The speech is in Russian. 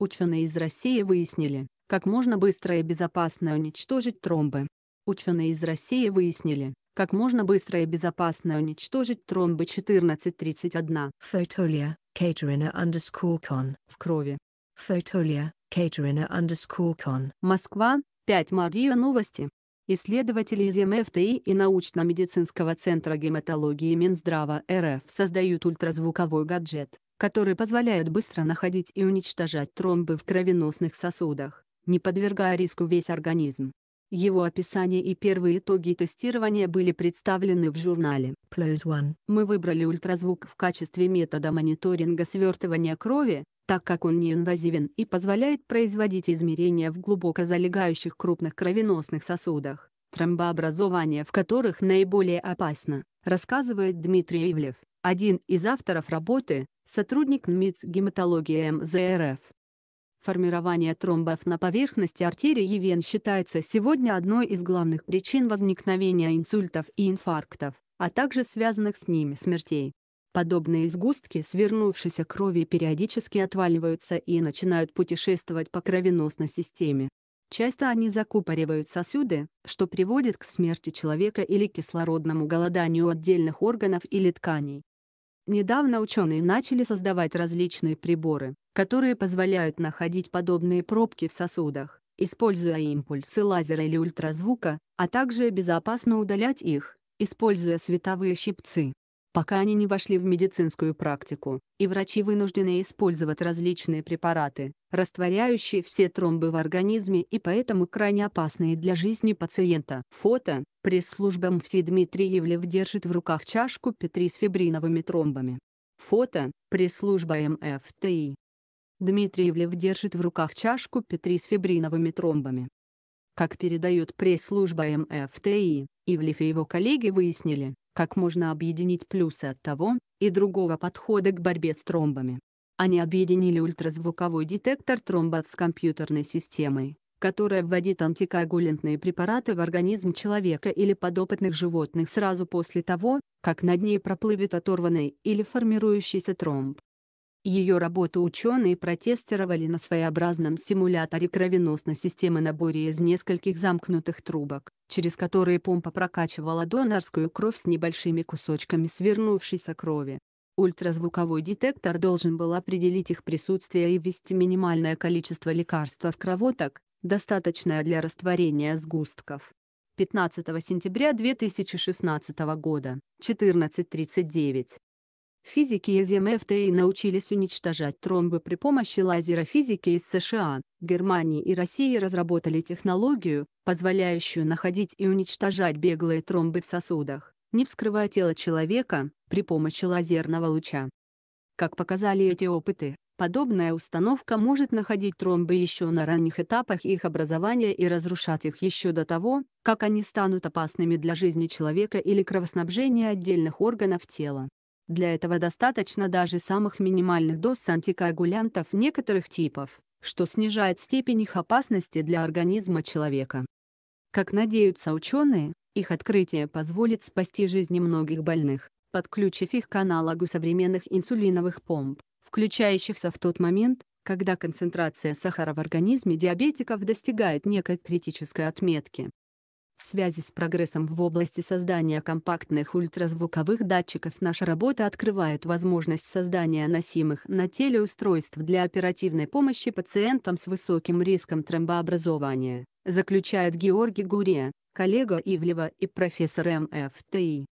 Ученые из России выяснили, как можно быстро и безопасно уничтожить тромбы. Ученые из России выяснили, как можно быстро и безопасно уничтожить тромбы 1431. Фотолия, Катерина underscore В крови. Фотолия, Катерина underscore Москва, 5 Мария Новости. Исследователи из МФТИ и научно-медицинского центра гематологии Минздрава РФ создают ультразвуковой гаджет, которые позволяют быстро находить и уничтожать тромбы в кровеносных сосудах, не подвергая риску весь организм. Его описание и первые итоги тестирования были представлены в журнале Plus One. Мы выбрали ультразвук в качестве метода мониторинга свертывания крови, так как он неинвазивен и позволяет производить измерения в глубоко залегающих крупных кровеносных сосудах, тромбообразование в которых наиболее опасно, рассказывает Дмитрий Ивлев, один из авторов работы, сотрудник МИЦ гематологии МЗРФ. Формирование тромбов на поверхности артерии вен считается сегодня одной из главных причин возникновения инсультов и инфарктов, а также связанных с ними смертей. Подобные сгустки свернувшейся крови периодически отваливаются и начинают путешествовать по кровеносной системе. Часто они закупоривают сосуды, что приводит к смерти человека или кислородному голоданию отдельных органов или тканей. Недавно ученые начали создавать различные приборы, которые позволяют находить подобные пробки в сосудах, используя импульсы лазера или ультразвука, а также безопасно удалять их, используя световые щипцы пока они не вошли в медицинскую практику, и врачи вынуждены использовать различные препараты, растворяющие все тромбы в организме и поэтому крайне опасные для жизни пациента. Фото. Пресс-служба МФТИ Дмитрий Евлев держит в руках чашку Петри с фибриновыми тромбами. Фото. Пресс-служба МФТИ. Дмитрий Евлев держит в руках чашку Петри с фибриновыми тромбами. Как передает пресс-служба МФТИ, Ивлев и его коллеги выяснили, как можно объединить плюсы от того и другого подхода к борьбе с тромбами. Они объединили ультразвуковой детектор тромбов с компьютерной системой, которая вводит антикоагулянтные препараты в организм человека или подопытных животных сразу после того, как над ней проплывет оторванный или формирующийся тромб. Ее работу ученые протестировали на своеобразном симуляторе кровеносной системы наборе из нескольких замкнутых трубок, через которые помпа прокачивала донорскую кровь с небольшими кусочками свернувшейся крови. Ультразвуковой детектор должен был определить их присутствие и ввести минимальное количество лекарства в кровоток, достаточное для растворения сгустков. 15 сентября 2016 года, 14.39. Физики из МФТИ научились уничтожать тромбы при помощи лазера физики из США, Германии и России разработали технологию, позволяющую находить и уничтожать беглые тромбы в сосудах, не вскрывая тело человека, при помощи лазерного луча. Как показали эти опыты, подобная установка может находить тромбы еще на ранних этапах их образования и разрушать их еще до того, как они станут опасными для жизни человека или кровоснабжения отдельных органов тела. Для этого достаточно даже самых минимальных доз антикоагулянтов некоторых типов, что снижает степень их опасности для организма человека. Как надеются ученые, их открытие позволит спасти жизни многих больных, подключив их к аналогу современных инсулиновых помп, включающихся в тот момент, когда концентрация сахара в организме диабетиков достигает некой критической отметки. В связи с прогрессом в области создания компактных ультразвуковых датчиков наша работа открывает возможность создания носимых на теле устройств для оперативной помощи пациентам с высоким риском тромбообразования, заключает Георгий Гурия, коллега Ивлева и профессор МФТИ.